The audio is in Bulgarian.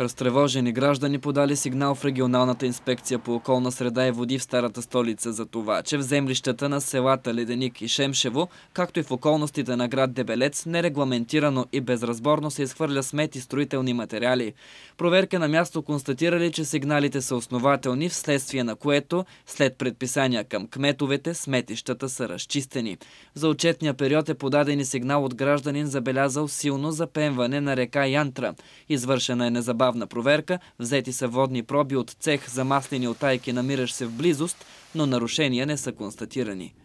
Разтревожени граждани подали сигнал в регионалната инспекция по околна среда и води в старата столица за това, че в землищата на селата Леденик и Шемшево, както и в околностите на град Дебелец, нерегламентирано и безразборно се изхвърля смет и строителни материали. Проверка на място констатирали, че сигналите са основателни, вследствие на което, след предписания към кметовете, сметищата са разчистени. За отчетния период е подаден сигнал от гражданин, забелязал силно запенване на река Янтра. Извършена е незабавно незабавна проверка. Взети са водни проби от цех за маслени отайки, намиращ се в близост, но нарушения не са констатирани.